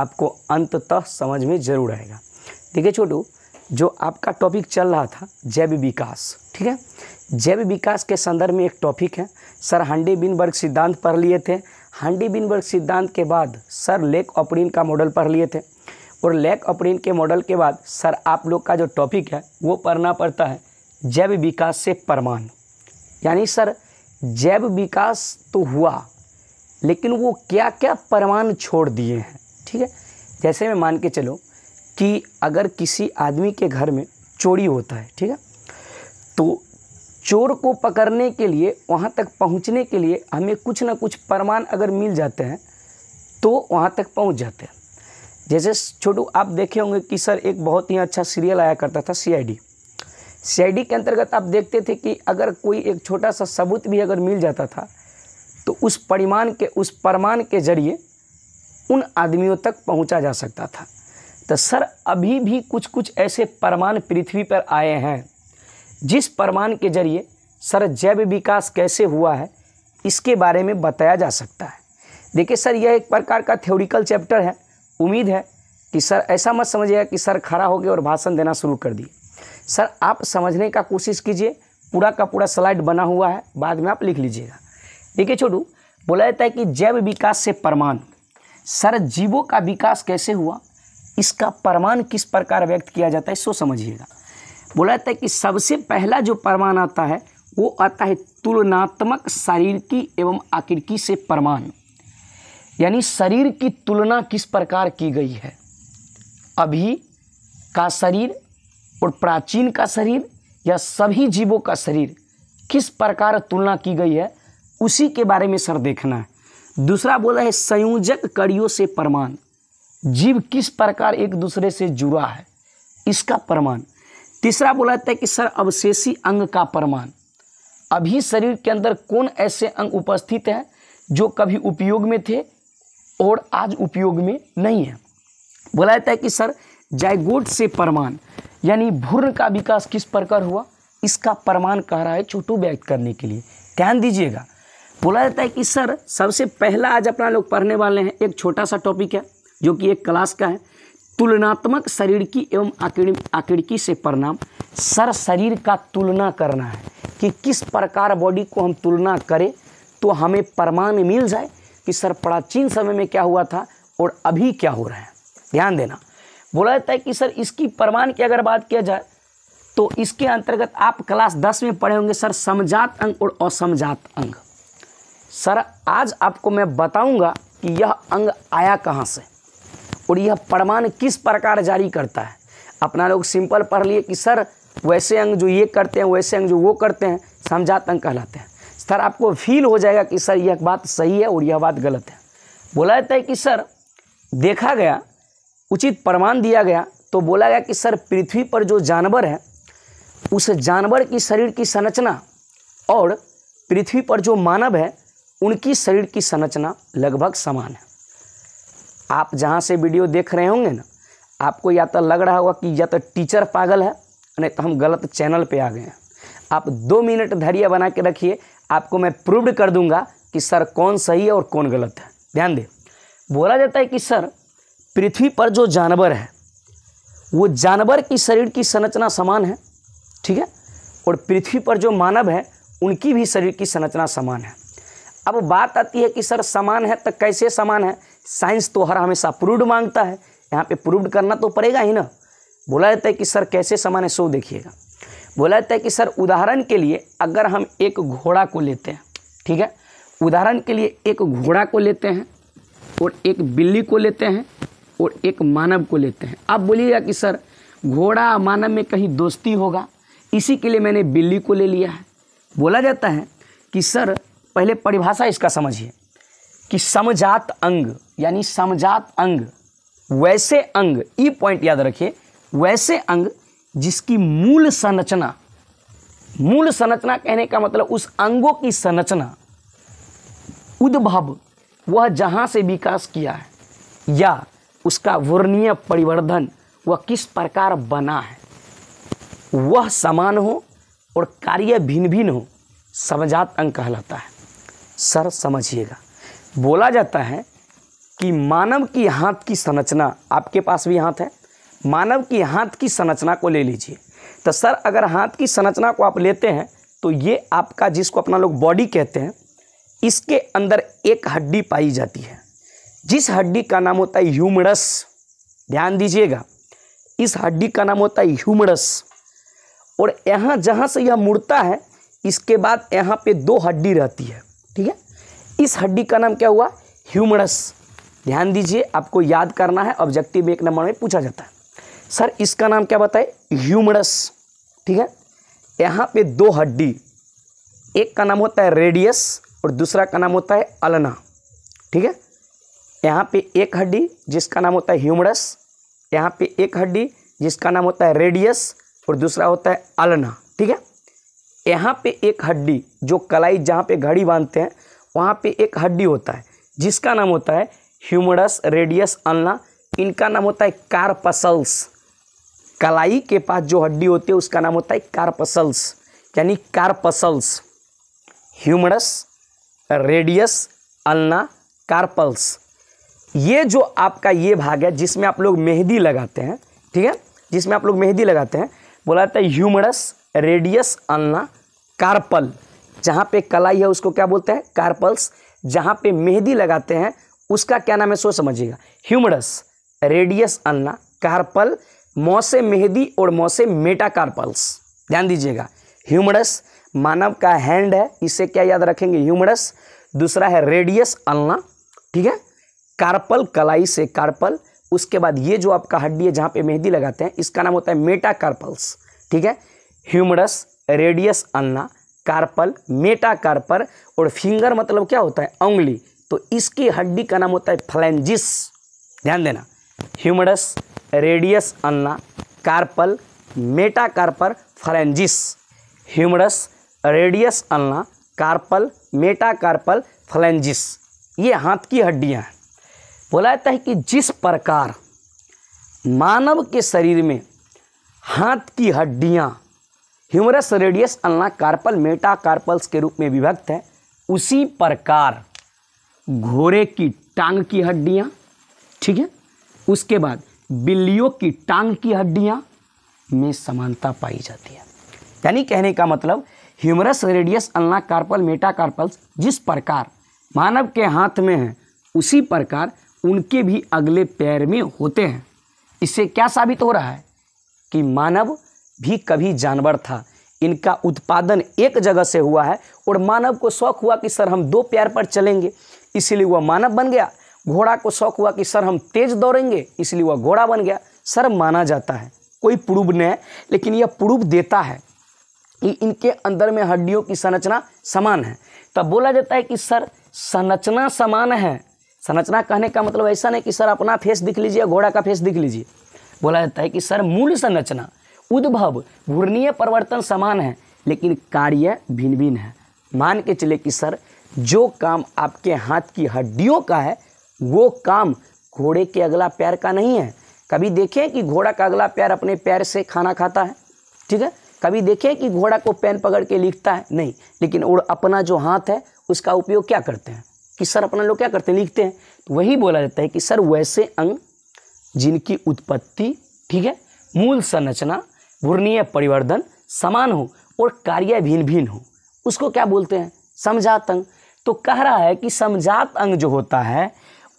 आपको अंततः समझ में ज़रूर आएगा देखिए छोटू जो आपका टॉपिक चल रहा था जैव विकास ठीक है जैव विकास के संदर्भ में एक टॉपिक है सर हांडी बिनबर्ग सिद्धांत पढ़ लिए थे हांडी बिनबर्ग सिद्धांत के बाद सर लेक ऑपरिन का मॉडल पढ़ लिए थे और लेक ऑपरिन के मॉडल के बाद सर आप लोग का जो टॉपिक है वो पढ़ना पड़ता है जैव विकास से प्रमाण यानी सर जैव विकास तो हुआ लेकिन वो क्या क्या प्रमाण छोड़ दिए हैं ठीक है जैसे मैं मान के चलो कि अगर किसी आदमी के घर में चोरी होता है ठीक है तो चोर को पकड़ने के लिए वहाँ तक पहुँचने के लिए हमें कुछ ना कुछ प्रमाण अगर मिल जाते हैं तो वहाँ तक पहुँच जाते हैं जैसे छोटू आप देखे होंगे कि सर एक बहुत ही अच्छा सीरियल आया करता था सीआईडी सीआईडी के अंतर्गत आप देखते थे कि अगर कोई एक छोटा सा सबूत भी अगर मिल जाता था तो उस परिमाण के उस प्रमाण के जरिए उन आदमियों तक पहुंचा जा सकता था तो सर अभी भी कुछ कुछ ऐसे परमान पृथ्वी पर आए हैं जिस प्रमाण के जरिए सर जैव विकास कैसे हुआ है इसके बारे में बताया जा सकता है देखिए सर यह एक प्रकार का थ्योरिकल चैप्टर है उम्मीद है कि सर ऐसा मत समझिएगा कि सर खड़ा हो गया और भाषण देना शुरू कर दिए सर आप समझने का कोशिश कीजिए पूरा का पूरा स्लाइड बना हुआ है बाद में आप लिख लीजिएगा देखिए छोटू बोला जाता है कि जैव विकास से परमाणु सर जीवों का विकास कैसे हुआ इसका प्रमाण किस प्रकार व्यक्त किया जाता है सो समझिएगा बोला जाता है कि सबसे पहला जो प्रमाण आता है वो आता है तुलनात्मक शरीर की एवं आकृति से प्रमाण यानी शरीर की तुलना किस प्रकार की गई है अभी का शरीर और प्राचीन का शरीर या सभी जीवों का शरीर किस प्रकार तुलना की गई है उसी के बारे में सर देखना है दूसरा बोला है संयोजक कड़ियों से प्रमाण जीव किस प्रकार एक दूसरे से जुड़ा है इसका प्रमाण तीसरा बोला जाता है कि सर अवशेषी अंग का प्रमाण अभी शरीर के अंदर कौन ऐसे अंग उपस्थित हैं जो कभी उपयोग में थे और आज उपयोग में नहीं है बोला जाता है कि सर जायगोट से प्रमाण यानी भूर्ण का विकास किस प्रकार हुआ इसका प्रमाण कह रहा है छोटू व्यक्त करने के लिए ध्यान दीजिएगा बोला जाता है कि सर सबसे पहला आज अपना लोग पढ़ने वाले हैं एक छोटा सा टॉपिक है जो कि एक क्लास का है तुलनात्मक शरीर की एवं आकृति से परिणाम सर शरीर का तुलना करना है कि किस प्रकार बॉडी को हम तुलना करें तो हमें प्रमाण मिल जाए कि सर प्राचीन समय में क्या हुआ था और अभी क्या हो रहा है ध्यान देना बोला जाता है कि सर इसकी प्रमाण की अगर बात किया जाए तो इसके अंतर्गत आप क्लास दस में पढ़े होंगे सर समझात अंग और असमझात अंग सर आज आपको मैं बताऊंगा कि यह अंग आया कहाँ से और यह प्रमाण किस प्रकार जारी करता है अपना लोग सिंपल पढ़ लिए कि सर वैसे अंग जो ये करते हैं वैसे अंग जो वो करते हैं समझात अंग कहलाते हैं सर आपको फील हो जाएगा कि सर यह बात सही है और यह बात गलत है बोला जाता है कि सर देखा गया उचित प्रमाण दिया गया तो बोला गया कि सर पृथ्वी पर जो जानवर है उस जानवर की शरीर की संरचना और पृथ्वी पर जो मानव है उनकी शरीर की संरचना लगभग समान है आप जहाँ से वीडियो देख रहे होंगे ना आपको या तो लग रहा होगा कि या तो टीचर पागल है नहीं तो हम गलत चैनल पे आ गए हैं आप दो मिनट धैर्य बना के रखिए आपको मैं प्रूव्ड कर दूंगा कि सर कौन सही है और कौन गलत है ध्यान दें बोला जाता है कि सर पृथ्वी पर जो जानवर है वो जानवर की शरीर की संरचना समान है ठीक है और पृथ्वी पर जो मानव है उनकी भी शरीर की संरचना समान है अब बात आती है कि सर समान है तो कैसे समान है साइंस तो हर हमेशा प्रूव्ड मांगता है यहाँ पे प्रूव्ड करना तो पड़ेगा ही ना बोला जाता है कि सर कैसे समान है सो देखिएगा बोला जाता है कि सर उदाहरण के लिए अगर हम एक घोड़ा को लेते हैं ठीक है उदाहरण के लिए एक घोड़ा को लेते हैं और एक बिल्ली को लेते हैं और एक मानव को लेते हैं अब बोलिएगा कि सर घोड़ा मानव में कहीं दोस्ती होगा इसी के लिए मैंने बिल्ली को ले लिया है बोला जाता है कि सर पहले परिभाषा इसका समझिए कि समजात अंग यानी समजात अंग वैसे अंग ई पॉइंट याद रखिए वैसे अंग जिसकी मूल संरचना मूल संरचना कहने का मतलब उस अंगों की संरचना उद्भव वह जहाँ से विकास किया है या उसका वर्णीय परिवर्धन वह किस प्रकार बना है वह समान हो और कार्य भिन्न भिन्न हो समझात अंग कहलाता है सर समझिएगा बोला जाता है कि मानव की हाथ की संरचना आपके पास भी हाथ है मानव की हाथ की संरचना को ले लीजिए तो सर अगर हाथ की संरचना को आप लेते हैं तो ये आपका जिसको अपना लोग बॉडी कहते हैं इसके अंदर एक हड्डी पाई जाती है जिस हड्डी का नाम होता है ह्यूमरस ध्यान दीजिएगा इस हड्डी का नाम होता है ह्यूमरस और यहाँ जहाँ से यह मुड़ता है इसके बाद यहाँ पे दो हड्डी रहती है ठीक है इस हड्डी का नाम क्या हुआ ह्यूमरस ध्यान दीजिए आपको याद करना है ऑब्जेक्टिव एक नंबर में पूछा जाता है सर इसका नाम क्या बताए ह्यूमरस ठीक है यहाँ पे दो हड्डी एक का नाम होता है रेडियस और दूसरा का नाम होता है अलना ठीक है यहाँ पे एक हड्डी जिसका नाम होता है ह्यूमरस यहाँ पे एक हड्डी जिसका नाम होता है रेडियस और दूसरा होता है अलना ठीक है यहाँ पे एक हड्डी जो कलाई जहाँ पे घड़ी बांधते हैं वहाँ पे एक हड्डी होता है जिसका नाम होता है ह्यूमरस रेडियस अल्ना इनका नाम होता है कारपसल्स कलाई के पास जो हड्डी होती है उसका नाम होता है कारपसल्स यानी carpals humerus radius ulna carpals ये जो आपका ये भाग है जिसमें आप लोग मेहंदी लगाते हैं ठीक है जिसमें आप लोग मेहंदी लगाते हैं बोला जाता है ह्यूमरस रेडियस अन्ना कार्पल जहाँ पे कलाई है उसको क्या बोलते हैं कार्पल्स जहाँ पे मेहंदी लगाते हैं उसका क्या नाम है सो समझिएगा ह्यूमरस रेडियस अन्ना कार्पल मौसे मेहदी और मौसे मेटा कार्पल्स ध्यान दीजिएगा ह्यूमरस मानव का हैंड है इसे क्या याद रखेंगे ह्यूमरस दूसरा है रेडियस अलना ठीक है कार्पल कलाई से कार्पल उसके बाद ये जो आपका हड्डी है जहाँ पे मेहंदी लगाते हैं इसका नाम होता है मेटा कार्पल्स ठीक है humerus radius ulna carpal metacarpal और फिंगर मतलब क्या होता है उंगली तो इसकी हड्डी का नाम होता है फ्लैंजिस ध्यान देना humerus radius ulna carpal metacarpal phalanges humerus radius ulna carpal metacarpal phalanges ये हाथ की हड्डियां हैं बोला जाता है कि जिस प्रकार मानव के शरीर में हाथ की हड्डियां ह्यूमरस रेडियस मेटा मेटाकार्पल्स के रूप में विभक्त है उसी प्रकार घोड़े की टांग की हड्डियाँ ठीक है उसके बाद बिल्लियों की टांग की हड्डियाँ में समानता पाई जाती है यानी कहने का मतलब ह्यूमरस रेडियस मेटा मेटाकार्पल्स जिस प्रकार मानव के हाथ में है उसी प्रकार उनके भी अगले पैर में होते हैं इससे क्या साबित हो रहा है कि मानव भी कभी जानवर था इनका उत्पादन एक जगह से हुआ है और मानव को शौक हुआ कि सर हम दो पैर पर चलेंगे इसीलिए वह मानव बन गया घोड़ा को शौक हुआ कि सर हम तेज दौड़ेंगे इसलिए वह घोड़ा बन गया सर माना जाता है कोई प्रूफ नहीं है लेकिन यह प्रूफ देता है कि इनके अंदर में हड्डियों की संरचना समान है तब बोला जाता है कि सर संरचना समान है संरचना कहने का मतलब ऐसा नहीं कि सर अपना फेस दिख लीजिए घोड़ा का फेस दिख लीजिए बोला जाता है कि सर मूल संरचना उद्भव घूर्णीय परिवर्तन समान है लेकिन कार्य भिन्न भिन्न है मान के चले कि सर जो काम आपके हाथ की हड्डियों का है वो काम घोड़े के अगला पैर का नहीं है कभी देखें कि घोड़ा का अगला पैर अपने पैर से खाना खाता है ठीक है कभी देखें कि घोड़ा को पेन पकड़ के लिखता है नहीं लेकिन और अपना जो हाथ है उसका उपयोग क्या करते हैं कि सर अपना लोग क्या करते हैं लिखते हैं तो वही बोला जाता है कि सर वैसे अंग जिनकी उत्पत्ति ठीक है मूल संरचना वर्णीय परिवर्धन समान हो और कार्य भिन्न भिन्न हो उसको क्या बोलते हैं समझात अंग तो कह रहा है कि समझात अंग जो होता है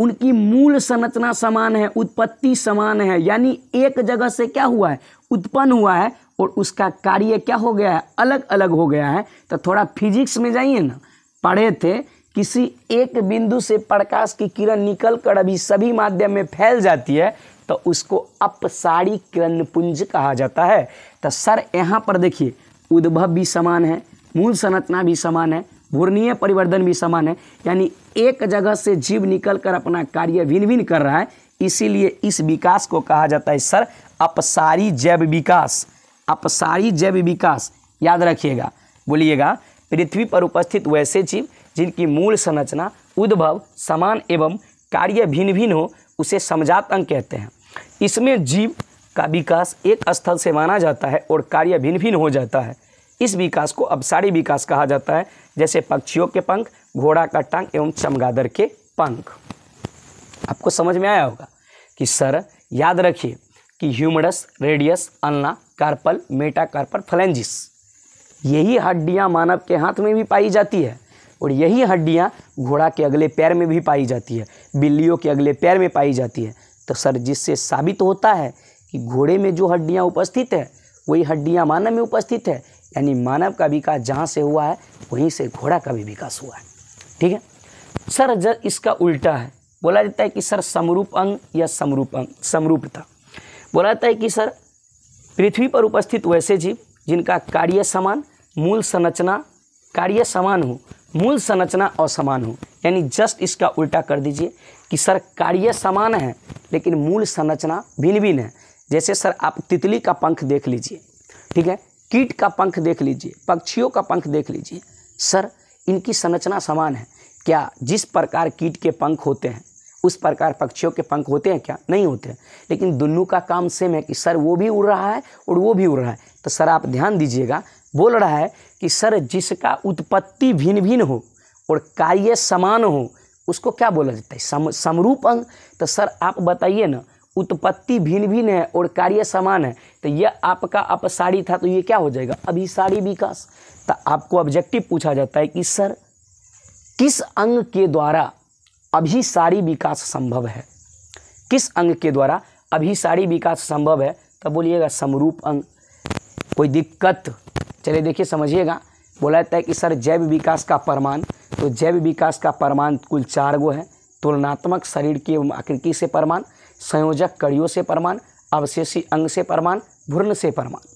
उनकी मूल संरचना समान है उत्पत्ति समान है यानी एक जगह से क्या हुआ है उत्पन्न हुआ है और उसका कार्य क्या हो गया है अलग अलग हो गया है तो थोड़ा फिजिक्स में जाइए ना पढ़े थे किसी एक बिंदु से प्रकाश की किरण निकल कर अभी सभी माध्यम में फैल जाती है तो उसको अपसारी किरण पुंज कहा जाता है तो सर यहाँ पर देखिए उद्भव भी समान है मूल संरचना भी समान है भूर्णीय परिवर्तन भी समान है यानी एक जगह से जीव निकल कर अपना कार्य भिन्न भिन्न कर रहा है इसीलिए इस विकास को कहा जाता है सर अपसारी जैव विकास अपसारी जैव विकास याद रखिएगा बोलिएगा पृथ्वी पर उपस्थित वैसे जीव जिनकी मूल संरचना उद्भव समान एवं कार्य भिन्न भिन्न हो उसे समझात अंग कहते हैं इसमें जीव का विकास एक स्थल से माना जाता है और कार्य भिन्न भिन्न हो जाता है इस विकास को अपसारी विकास कहा जाता है जैसे पक्षियों के पंख घोड़ा का टांग एवं चमगादड़ के पंख आपको समझ में आया होगा कि सर याद रखिए कि humerus radius ulna carpal metacarpal phalanges यही हड्डियाँ मानव के हाथ में भी पाई जाती है और यही हड्डियाँ घोड़ा के अगले पैर में भी पाई जाती है बिल्लियों के अगले पैर में पाई जाती है तो सर जिससे साबित होता है कि घोड़े में जो हड्डियाँ उपस्थित है वही हड्डियाँ मानव में उपस्थित है यानी मानव का विकास जहाँ से हुआ है वहीं से घोड़ा का भी विकास हुआ है ठीक है सर जब इसका उल्टा है बोला जाता है कि सर समरूप अंग या समरूप अंग समरूपता बोला जाता है कि सर पृथ्वी पर उपस्थित वैसे जीव जिनका कार्य समान मूल संरचना कार्य समान हो मूल संरचना असमान हो यानी जस्ट इसका उल्टा कर दीजिए कि सर कार्य समान है लेकिन मूल संरचना भिन्न भिन्न है जैसे सर आप तितली का पंख देख लीजिए ठीक है कीट का पंख देख लीजिए पक्षियों का पंख देख लीजिए सर इनकी संरचना समान है क्या जिस प्रकार कीट के पंख होते हैं उस प्रकार पक्षियों के पंख होते हैं क्या नहीं होते हैं लेकिन दोनों का काम सेम है कि सर वो भी उड़ रहा है और वो भी उड़ रहा है तो सर आप ध्यान दीजिएगा बोल रहा है कि सर जिसका उत्पत्ति भिन्न भिन्न हो और कार्य समान हो उसको क्या बोला जाता है सम समरूप अंग तो सर आप बताइए ना उत्पत्ति भिन्न भिन्न है और कार्य समान है तो यह आपका अपसारी था तो ये क्या हो जाएगा अभिसारी विकास तो आपको ऑब्जेक्टिव पूछा जाता है कि सर किस अंग के द्वारा अभिसारी विकास संभव है किस अंग के द्वारा अभिसारी विकास संभव है तब तो बोलिएगा समरूप अंग कोई दिक्कत चलिए देखिए समझिएगा बोला जाता है कि सर जैव विकास का प्रमाण तो जैव विकास का प्रमाण कुल चार गो है तुलनात्मक शरीर की आकृति से प्रमाण संयोजक कड़ियों से प्रमाण अवशेषी अंग से प्रमाण भ्रूण से प्रमाण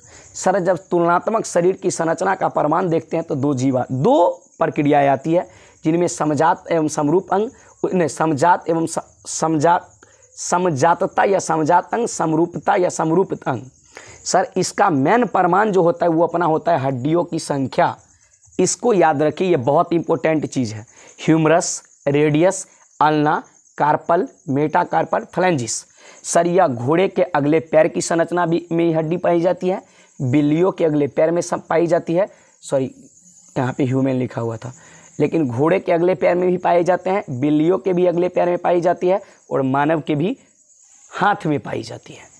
सर जब तुलनात्मक शरीर की संरचना का प्रमाण देखते हैं तो दो जीवा दो प्रक्रियाएँ आती है जिनमें समजात एवं समरूप अंग नहीं समजात एवं समजात समजातता या समजात अंग समरूपता या समरूपत अंग सर इसका मेन प्रमाण जो होता है वो अपना होता है हड्डियों की संख्या इसको याद रखिए ये बहुत इंपॉर्टेंट चीज़ है humerus radius ulna carpal metacarpal phalanges sir यह घोड़े के अगले पैर की संरचना भी में हड्डी पाई जाती है बिल्लियों के अगले पैर में सब पाई जाती है सॉरी यहाँ पे ह्यूमन लिखा हुआ था लेकिन घोड़े के अगले पैर में भी पाए जाते हैं बिल्लियों के भी अगले पैर में पाई जाती है और मानव के भी हाथ में पाई जाती है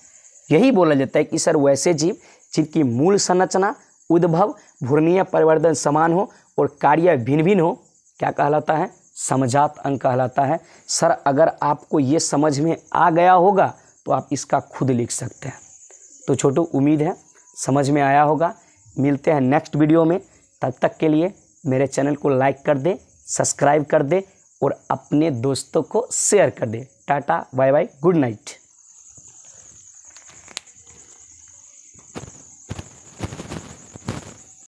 यही बोला जाता है कि सर वैसे जीव जिनकी मूल संरचना उद्भव भूर्णीय परिवर्तन समान हो और कार्य भिन्न भिन्न हो क्या कहलाता है समझात अंग कहलाता है सर अगर आपको ये समझ में आ गया होगा तो आप इसका खुद लिख सकते हैं तो छोटू उम्मीद है समझ में आया होगा मिलते हैं नेक्स्ट वीडियो में तब तक के लिए मेरे चैनल को लाइक कर दें सब्सक्राइब कर दें और अपने दोस्तों को शेयर कर दें tata bye bye good night